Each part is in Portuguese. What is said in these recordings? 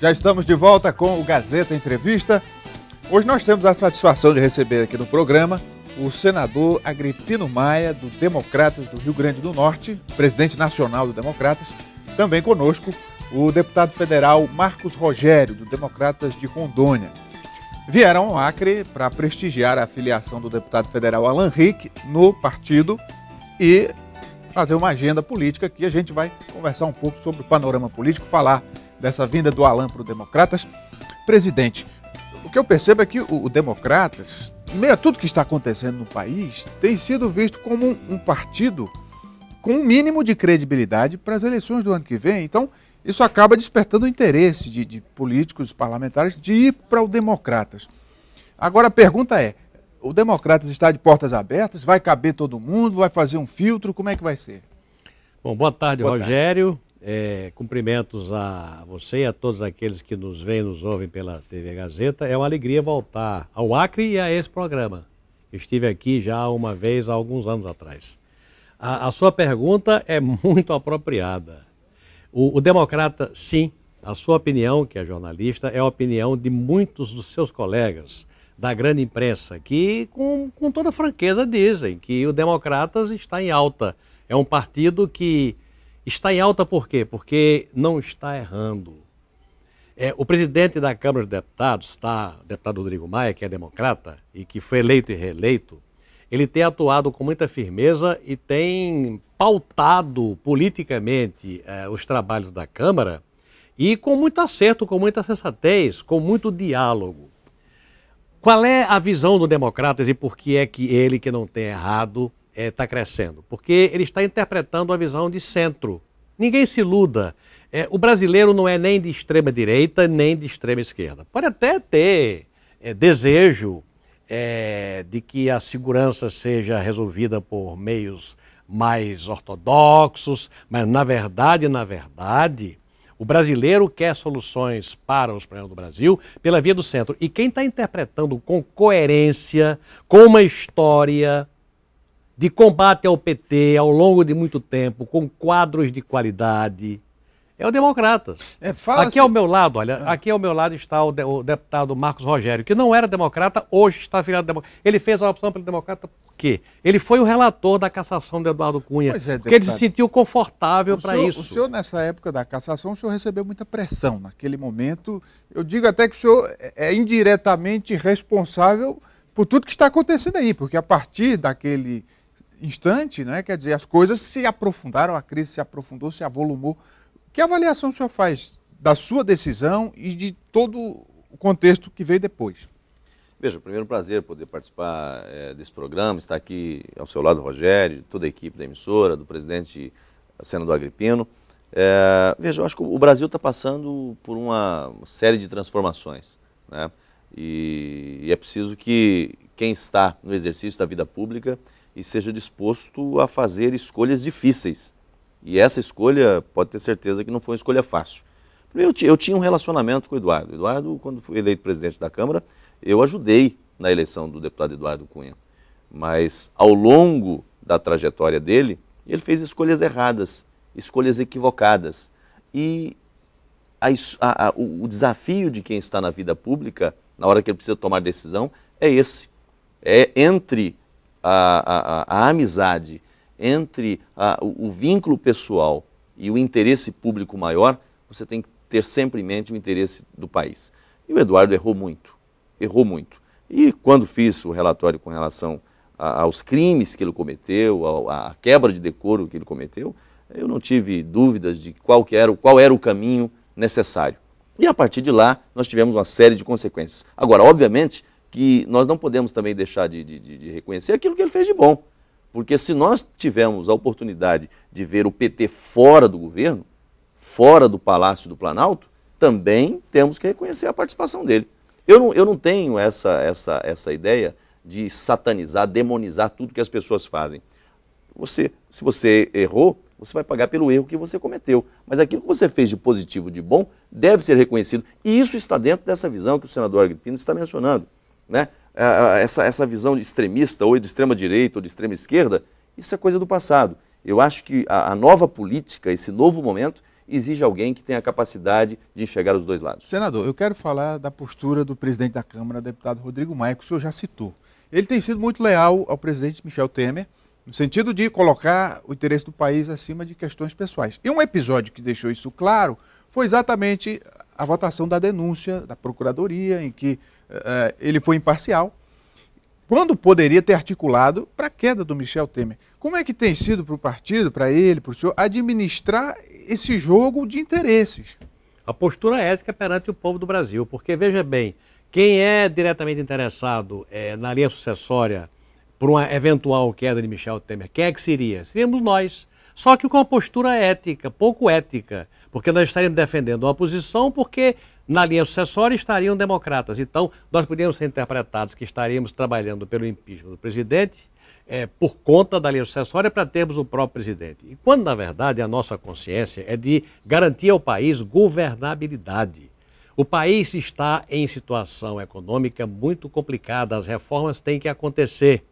Já estamos de volta com o Gazeta Entrevista. Hoje nós temos a satisfação de receber aqui no programa o senador Agripino Maia, do Democratas do Rio Grande do Norte, presidente nacional do Democratas. Também conosco o deputado federal Marcos Rogério, do Democratas de Rondônia. Vieram ao Acre para prestigiar a filiação do deputado federal Alan Rick no partido e fazer uma agenda política que a gente vai conversar um pouco sobre o panorama político, falar dessa vinda do Alan para o Democratas. Presidente, o que eu percebo é que o, o Democratas, meio a tudo que está acontecendo no país, tem sido visto como um, um partido com um mínimo de credibilidade para as eleições do ano que vem. Então, isso acaba despertando o interesse de, de políticos parlamentares de ir para o Democratas. Agora, a pergunta é: o Democratas está de portas abertas? Vai caber todo mundo? Vai fazer um filtro? Como é que vai ser? Bom, boa tarde, boa Rogério. Tarde. É, cumprimentos a você e a todos aqueles que nos veem, nos ouvem pela TV Gazeta. É uma alegria voltar ao Acre e a esse programa. estive aqui já uma vez há alguns anos atrás. A, a sua pergunta é muito apropriada. O, o, democrata, sim, a sua opinião, que é jornalista, é a opinião de muitos dos seus colegas da grande imprensa, que com, com toda franqueza dizem que o Democratas está em alta. É um partido que Está em alta por quê? Porque não está errando. É, o presidente da Câmara de Deputados, tá, deputado Rodrigo Maia, que é democrata e que foi eleito e reeleito, ele tem atuado com muita firmeza e tem pautado politicamente é, os trabalhos da Câmara e com muito acerto, com muita sensatez, com muito diálogo. Qual é a visão do Democratas e por que é que ele, que não tem errado, está é, tá crescendo? Porque ele está interpretando a visão de centro. Ninguém se iluda. É, o brasileiro não é nem de extrema direita, nem de extrema esquerda. Pode até ter é, desejo é, de que a segurança seja resolvida por meios mais ortodoxos, mas na verdade, na verdade, o brasileiro quer soluções para os problemas do Brasil pela via do centro. E quem está interpretando com coerência, com uma história, de combate ao PT ao longo de muito tempo, com quadros de qualidade, é o Democratas. É, aqui ao meu lado, olha, ah. aqui ao meu lado está o, de, o, deputado Marcos Rogério, que não era democrata, hoje está virado democrata. Ele fez a opção pelo democrata por quê? Ele foi o relator da cassação de Eduardo Cunha, pois é, porque ele se sentiu confortável para isso. O senhor, nessa época da cassação, o senhor recebeu muita pressão naquele momento. Eu digo até que o senhor é, é indiretamente responsável por tudo que está acontecendo aí, porque a partir daquele instante, né? quer dizer, as coisas se aprofundaram, a crise se aprofundou, se avolumou. Que avaliação o senhor faz da sua decisão e de todo o contexto que veio depois? Veja, primeiro prazer poder participar é, desse programa, estar aqui ao seu lado, Rogério, toda a equipe da emissora, do presidente senador Agripino. É, veja, eu acho que o Brasil está passando por uma série de transformações, né? E, e é preciso que quem está no exercício da vida pública e seja disposto a fazer escolhas difíceis. E essa escolha, pode ter certeza que não foi uma escolha fácil. Eu, eu tinha um relacionamento com o Eduardo. Eduardo, quando foi eleito presidente da Câmara, eu ajudei na eleição do deputado Eduardo Cunha. Mas ao longo da trajetória dele, ele fez escolhas erradas, escolhas equivocadas. E a, a, a, o desafio de quem está na vida pública, na hora que ele precisa tomar decisão, é esse. É entre a, a, a amizade entre a, o, o vínculo pessoal e o interesse público maior, você tem que ter sempre em mente o interesse do país. E o Eduardo errou muito, errou muito. E quando fiz o relatório com relação a, aos crimes que ele cometeu, à quebra de decoro que ele cometeu, eu não tive dúvidas de qual, era, qual era o caminho necessário. E a partir de lá, nós tivemos uma série de consequências. Agora, obviamente, que nós não podemos também deixar de, de, de reconhecer aquilo que ele fez de bom. Porque se nós tivermos a oportunidade de ver o PT fora do governo, fora do Palácio do Planalto, também temos que reconhecer a participação dele. Eu não, eu não tenho essa, essa, essa ideia de satanizar, demonizar tudo que as pessoas fazem. Você, se você errou, você vai pagar pelo erro que você cometeu. Mas aquilo que você fez de positivo, de bom, deve ser reconhecido. E isso está dentro dessa visão que o senador Agripino está mencionando né? essa, essa visão de extremista ou de extrema direita ou de extrema esquerda, isso é coisa do passado. Eu acho que a, a nova política, esse novo momento, exige alguém que tenha a capacidade de enxergar os dois lados. Senador, eu quero falar da postura do presidente da Câmara, deputado Rodrigo Maia, que o senhor já citou. Ele tem sido muito leal ao presidente Michel Temer, no sentido de colocar o interesse do país acima de questões pessoais. E um episódio que deixou isso claro foi exatamente a votação da denúncia da Procuradoria, em que uh, ele foi imparcial, quando poderia ter articulado para a queda do Michel Temer. Como é que tem sido para o partido, para ele, para o senhor, administrar esse jogo de interesses? A postura ética perante o povo do Brasil, porque veja bem, quem é diretamente interessado é, na linha sucessória por uma eventual queda de Michel Temer, quem é que seria? Seríamos nós só que com uma postura ética, pouco ética, porque nós estaríamos defendendo uma posição porque na linha sucessória estariam democratas. Então, nós poderíamos ser interpretados que estaríamos trabalhando pelo impeachment do presidente é, por conta da linha sucessória para termos o próprio presidente. E quando, na verdade, a nossa consciência é de garantir ao país governabilidade. O país está em situação econômica muito complicada, as reformas têm que acontecer.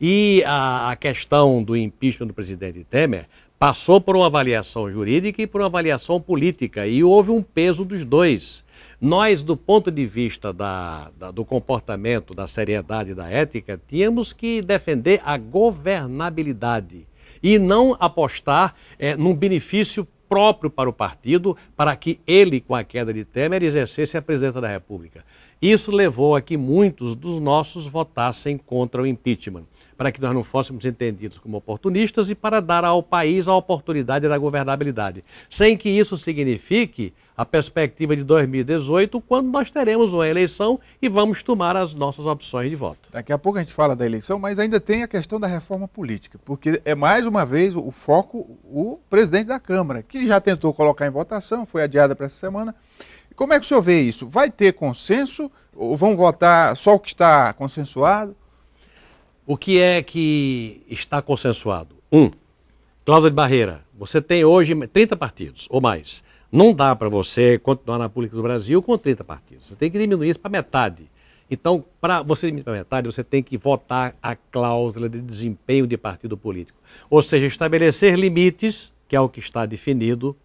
E a, a questão do impeachment do presidente Temer passou por uma avaliação jurídica e por uma avaliação política, e houve um peso dos dois. Nós, do ponto de vista da, da, do comportamento, da seriedade, da ética, tínhamos que defender a governabilidade e não apostar é, num benefício próprio para o partido, para que ele, com a queda de Temer, exercesse a presidência da República. Isso levou a que muitos dos nossos votassem contra o impeachment para que nós não fôssemos entendidos como oportunistas e para dar ao país a oportunidade da governabilidade, sem que isso signifique a perspectiva de 2018, quando nós teremos uma eleição e vamos tomar as nossas opções de voto. Daqui a pouco a gente fala da eleição, mas ainda tem a questão da reforma política, porque é mais uma vez o foco o presidente da Câmara, que já tentou colocar em votação, foi adiada para essa semana. Como é que o senhor vê isso? Vai ter consenso ou vão votar só o que está consensuado? O que é que está consensuado? Um, cláusula de barreira. Você tem hoje 30 partidos ou mais. Não dá para você continuar na política do Brasil com 30 partidos. Você tem que diminuir isso para metade. Então, para você diminuir para metade, você tem que votar a cláusula de desempenho de partido político. Ou seja, estabelecer limites, que é o que está definido,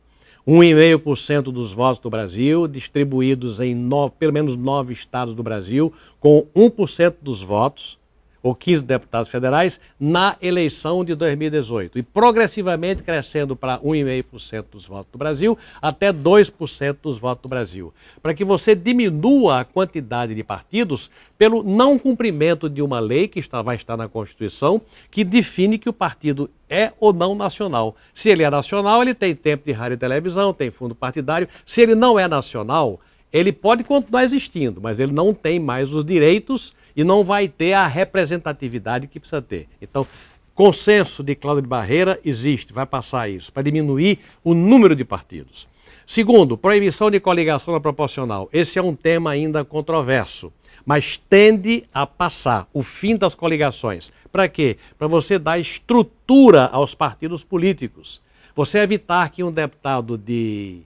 1,5% dos votos do Brasil, distribuídos em nove, pelo menos nove estados do Brasil, com 1% dos votos ou 15 deputados federais na eleição de 2018 e progressivamente crescendo para 1,5% dos votos do Brasil até 2% dos votos do Brasil, para que você diminua a quantidade de partidos pelo não cumprimento de uma lei que está, vai estar na Constituição que define que o partido é ou não nacional. Se ele é nacional, ele tem tempo de rádio e televisão, tem fundo partidário. Se ele não é nacional, ele pode continuar existindo, mas ele não tem mais os direitos e não vai ter a representatividade que precisa ter. Então, consenso de Cláudio de Barreira existe, vai passar isso, para diminuir o número de partidos. Segundo, proibição de coligação na proporcional. Esse é um tema ainda controverso, mas tende a passar o fim das coligações. Para quê? Para você dar estrutura aos partidos políticos. Você evitar que um deputado de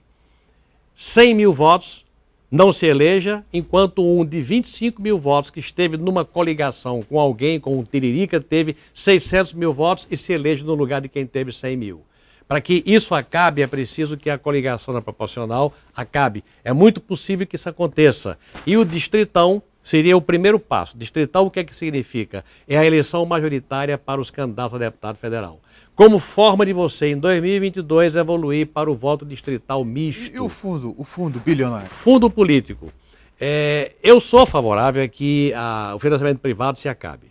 100 mil votos não se eleja, enquanto um de 25 mil votos que esteve numa coligação com alguém, com o tiririca, teve 600 mil votos e se elege no lugar de quem teve 100 mil. Para que isso acabe, é preciso que a coligação na proporcional acabe. É muito possível que isso aconteça. E o distritão Seria o primeiro passo. Distrital, o que é que significa? É a eleição majoritária para os candidatos a deputado federal. Como forma de você, em 2022, evoluir para o voto distrital misto. E, e o fundo, o fundo bilionário? Fundo político. É, eu sou favorável a que a, ah, o financiamento privado se acabe.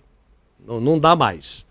Não, não dá mais.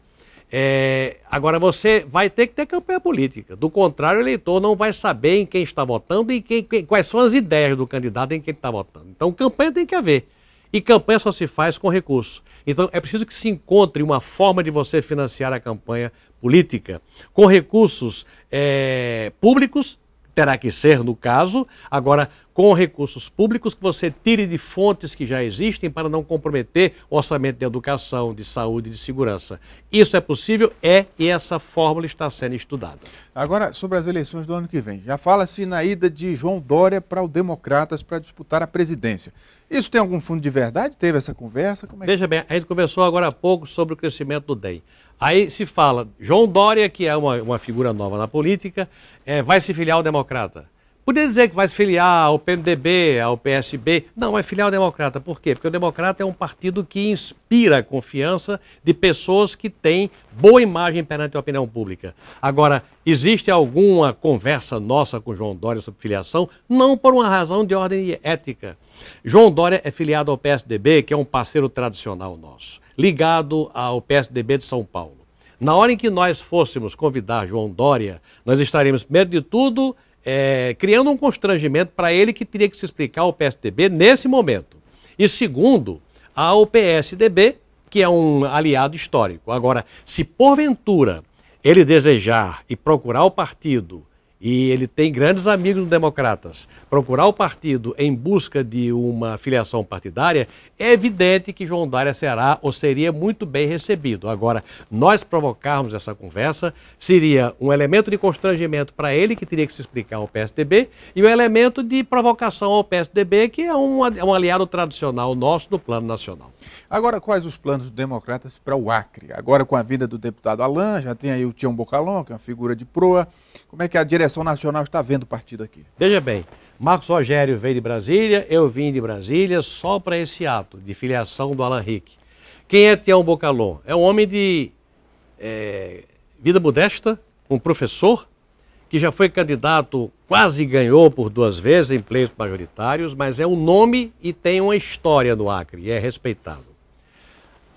É, agora, você vai ter que ter campanha política. Do contrário, o eleitor não vai saber em quem está votando e quem, quem, quais são as ideias do candidato em quem está votando. Então, campanha tem que haver. E campanha só se faz com recurso. Então é preciso que se encontre uma forma de você financiar a campanha política com recursos é, públicos, terá que ser no caso, agora com recursos públicos que você tire de fontes que já existem para não comprometer o orçamento de educação, de saúde, de segurança. Isso é possível? É, e essa fórmula está sendo estudada. Agora, sobre as eleições do ano que vem. Já fala-se na ida de João Dória para o Democratas para disputar a presidência. Isso tem algum fundo de verdade? Teve essa conversa? Como é Veja bem, a gente conversou agora há pouco sobre o crescimento do DEM. Aí se fala, João Dória, que é uma, uma figura nova na política, é, vai se filiar ao Democrata. Poderia dizer que vai se filiar ao PMDB, ao PSB. Não, vai é filiar ao Democrata. Por quê? Porque o Democrata é um partido que inspira confiança de pessoas que têm boa imagem perante a opinião pública. Agora, existe alguma conversa nossa com João Dória sobre filiação? Não por uma razão de ordem ética. João Dória é filiado ao PSDB, que é um parceiro tradicional nosso, ligado ao PSDB de São Paulo. Na hora em que nós fôssemos convidar João Dória, nós estaríamos, primeiro de tudo, é, criando um constrangimento para ele que teria que se explicar ao PSDB nesse momento. E segundo, ao PSDB, que é um aliado histórico. Agora, se porventura ele desejar e procurar o partido e ele tem grandes amigos democratas. Procurar o partido em busca de uma filiação partidária, é evidente que João Dária será ou seria muito bem recebido. Agora, nós provocarmos essa conversa seria um elemento de constrangimento para ele, que teria que se explicar ao PSDB, e um elemento de provocação ao PSDB, que é um, um aliado tradicional nosso no plano nacional. Agora, quais os planos do democratas para o Acre? Agora, com a vida do deputado Alain, já tem aí o Tião Bocalon, que é uma figura de proa. Como é que é a direção seleção nacional está vendo partido aqui? Veja bem, Marcos Rogério veio de Brasília, eu vim de Brasília só para esse ato de filiação do Alan Rick. Quem é Tião Bocalon? É um homem de é, vida modesta, um professor, que já foi candidato, quase ganhou por duas vezes em pleitos majoritários, mas é um nome e tem uma história no Acre e é respeitado.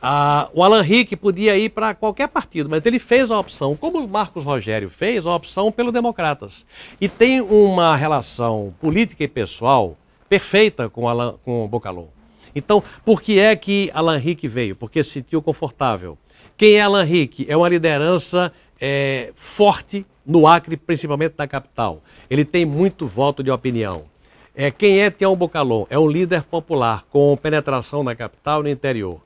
Ah, o Alan Rick podia ir para qualquer partido, mas ele fez a opção, como o Marcos Rogério fez, a opção pelo Democratas. E tem uma relação política e pessoal perfeita com, Alan, com o Bocalon. Então, por que é que Alan Rick veio? Porque se sentiu confortável. Quem é Alan Rick? É uma liderança é, forte no Acre, principalmente na capital. Ele tem muito voto de opinião. É, quem é Tião Bocalon? É um líder popular com penetração na capital e no interior.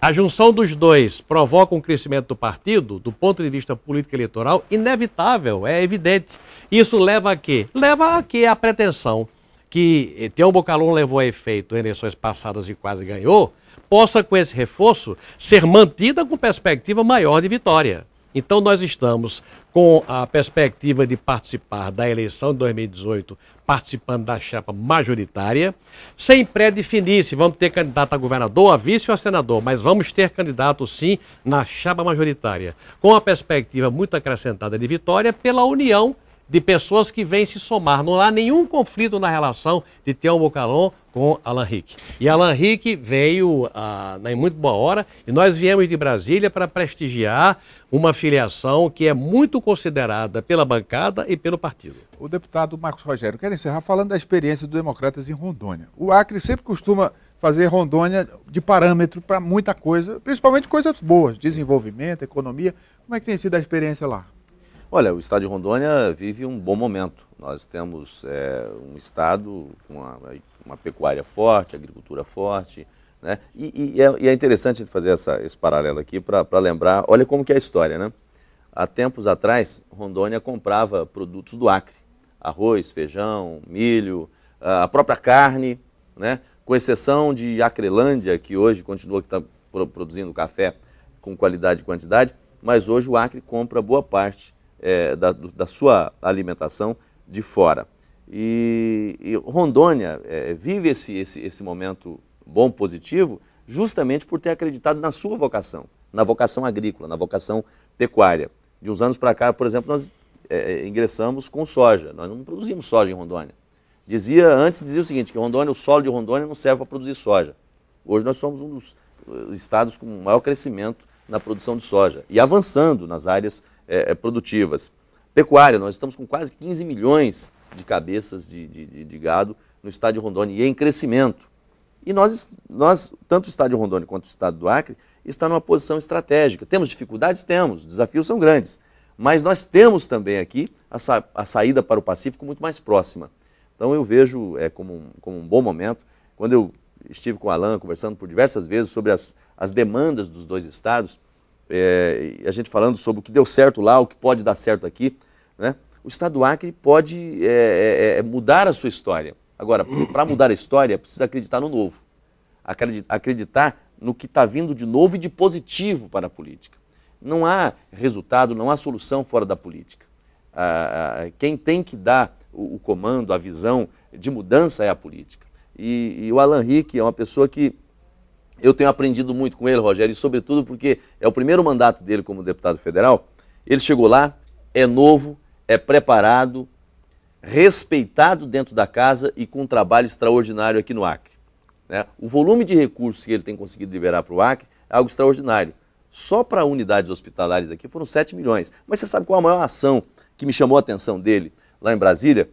A junção dos dois provoca um crescimento do partido, do ponto de vista político-eleitoral, inevitável, é evidente. Isso leva a quê? Leva a que a pretensão que Tião Bocalon levou a efeito em eleições passadas e quase ganhou, possa, com esse reforço, ser mantida com perspectiva maior de vitória. Então, nós estamos com a perspectiva de participar da eleição de 2018 participando da chapa majoritária, sem pré-definir se vamos ter candidato a governador, a vice ou a senador, mas vamos ter candidato sim na chapa majoritária, com a perspectiva muito acrescentada de vitória pela união de pessoas que vêm se somar. Não há nenhum conflito na relação de Telmo Bocalon com Alan Rick. E Alan Rick veio ah, em muito boa hora e nós viemos de Brasília para prestigiar uma filiação que é muito considerada pela bancada e pelo partido. O deputado Marcos Rogério, quero encerrar falando da experiência dos democratas em Rondônia. O Acre sempre costuma fazer Rondônia de parâmetro para muita coisa, principalmente coisas boas, desenvolvimento, economia. Como é que tem sido a experiência lá? Olha, o estado de Rondônia vive um bom momento. Nós temos é, um estado com uma, uma, pecuária forte, agricultura forte, né? E, e, é, e é, interessante fazer essa, esse paralelo aqui para lembrar, olha como que é a história, né? Há tempos atrás, Rondônia comprava produtos do Acre, arroz, feijão, milho, a própria carne, né? com exceção de Acrelândia, que hoje continua que tá produzindo café com qualidade e quantidade, mas hoje o Acre compra boa parte é, da, da, sua alimentação de fora. E, e Rondônia é, vive esse, esse, esse momento bom, positivo, justamente por ter acreditado na sua vocação, na vocação agrícola, na vocação pecuária. De uns anos para cá, por exemplo, nós é, ingressamos com soja. Nós não produzimos soja em Rondônia. Dizia antes dizia o seguinte, que Rondônia, o solo de Rondônia não serve para produzir soja. Hoje nós somos um dos eh, estados com maior crescimento na produção de soja e avançando nas áreas é, é, produtivas. Pecuária, nós estamos com quase 15 milhões de cabeças de, de, de gado no estado de Rondônia e é em crescimento. E nós, nós, tanto o estado de Rondônia quanto o estado do Acre, está numa posição estratégica. Temos dificuldades? Temos, desafios são grandes. Mas nós temos também aqui a, sa a saída para o Pacífico muito mais próxima. Então eu vejo é, como, um, como um bom momento. Quando eu estive com o Alain conversando por diversas vezes sobre as, as demandas dos dois estados, é, a gente falando sobre o que deu certo lá, o que pode dar certo aqui, né? o Estado do Acre pode é, é, é mudar a sua história. Agora, para mudar a história, precisa acreditar no novo. Acreditar no que está vindo de novo e de positivo para a política. Não há resultado, não há solução fora da política. Ah, quem tem que dar o, o, comando, a visão de mudança é a política. E, e o Alan Rick é uma pessoa que eu tenho aprendido muito com ele, Rogério, e sobretudo porque é o primeiro mandato dele como deputado federal. Ele chegou lá, é novo, é preparado, respeitado dentro da casa e com um trabalho extraordinário aqui no Acre. Né? O volume de recursos que ele tem conseguido liberar para o Acre é algo extraordinário. Só para unidades hospitalares aqui foram 7 milhões. Mas você sabe qual é a maior ação que me chamou a atenção dele lá em Brasília?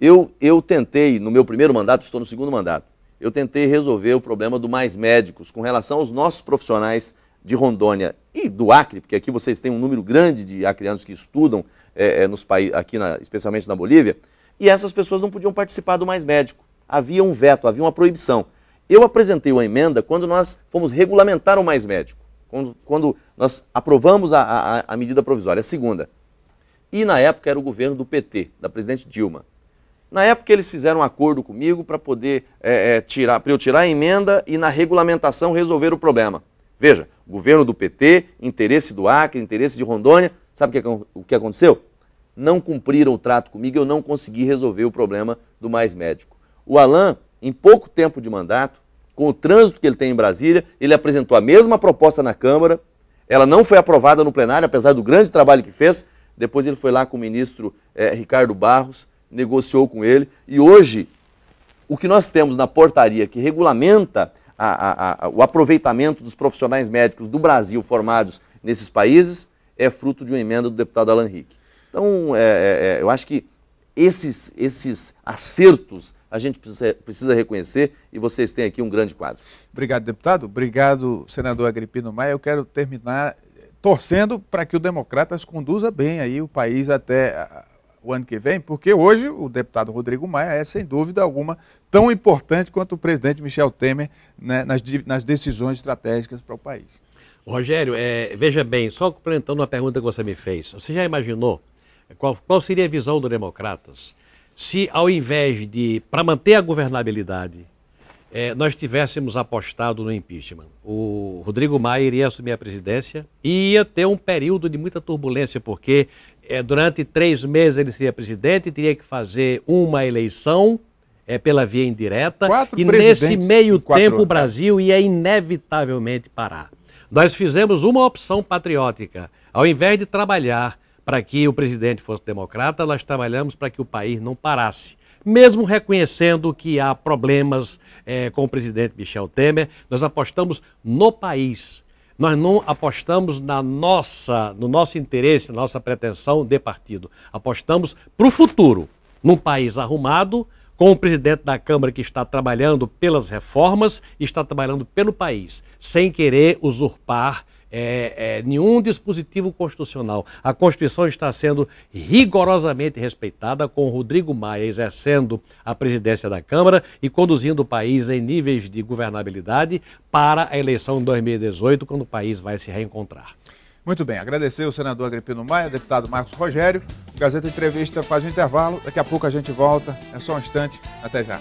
Eu, eu tentei, no meu primeiro mandato, estou no segundo mandato, eu tentei resolver o problema do Mais Médicos com relação aos nossos profissionais de Rondônia e do Acre, porque aqui vocês têm um número grande de acreanos que estudam é, é nos aqui na, especialmente na Bolívia, e essas pessoas não podiam participar do Mais Médico. Havia um veto, havia uma proibição. Eu apresentei uma emenda quando nós fomos regulamentar o Mais Médico, quando, quando nós aprovamos a, a, a medida provisória, a segunda. E na época era o governo do PT, da presidente Dilma. Na época eles fizeram um acordo comigo para poder é, é, tirar, para eu tirar a emenda e na regulamentação resolver o problema. Veja, governo do PT, interesse do Acre, interesse de Rondônia, sabe o que, é o que aconteceu? Não cumpriram o trato comigo, eu não consegui resolver o problema do mais médico. O Alain, em pouco tempo de mandato, com o trânsito que ele tem em Brasília, ele apresentou a mesma proposta na Câmara, ela não foi aprovada no plenário, apesar do grande trabalho que fez. Depois ele foi lá com o ministro é, Ricardo Barros negociou com ele. E hoje, o que nós temos na portaria que regulamenta a, a, a, o aproveitamento dos profissionais médicos do Brasil formados nesses países é fruto de uma emenda do deputado Alan Rick. Então, é, é, é, eu acho que esses, esses acertos a gente precisa, precisa, reconhecer e vocês têm aqui um grande quadro. Obrigado, deputado. Obrigado, senador Agripino Maia. Eu quero terminar torcendo para que o Democratas conduza bem aí o país até o ano que vem, porque hoje o deputado Rodrigo Maia é, sem dúvida alguma, tão importante quanto o presidente Michel Temer né, nas, nas decisões estratégicas para o país. Rogério, é, veja bem, só complementando uma pergunta que você me fez. Você já imaginou qual, qual seria a visão do Democratas se, ao invés de, para manter a governabilidade, é, nós tivéssemos apostado no impeachment, o Rodrigo Maia iria assumir a presidência e ia ter um período de muita turbulência, porque é, durante três meses ele seria presidente, e teria que fazer uma eleição é, pela via indireta, quatro e nesse meio tempo anos. o Brasil ia inevitavelmente parar. Nós fizemos uma opção patriótica. Ao invés de trabalhar para que o presidente fosse democrata, nós trabalhamos para que o país não parasse mesmo reconhecendo que há problemas é, com o presidente Michel Temer, nós apostamos no país. Nós não apostamos na nossa, no nosso interesse, na nossa pretensão de partido. Apostamos para o futuro, num país arrumado, com o presidente da Câmara que está trabalhando pelas reformas e está trabalhando pelo país, sem querer usurpar é, é, nenhum dispositivo constitucional. A Constituição está sendo rigorosamente respeitada, com Rodrigo Maia exercendo a presidência da Câmara e conduzindo o país em níveis de governabilidade para a eleição de 2018, quando o país vai se reencontrar. Muito bem, agradecer o senador Agripino Maia, deputado Marcos Rogério. O Gazeta Entrevista faz um intervalo, daqui a pouco a gente volta, é só um instante, até já.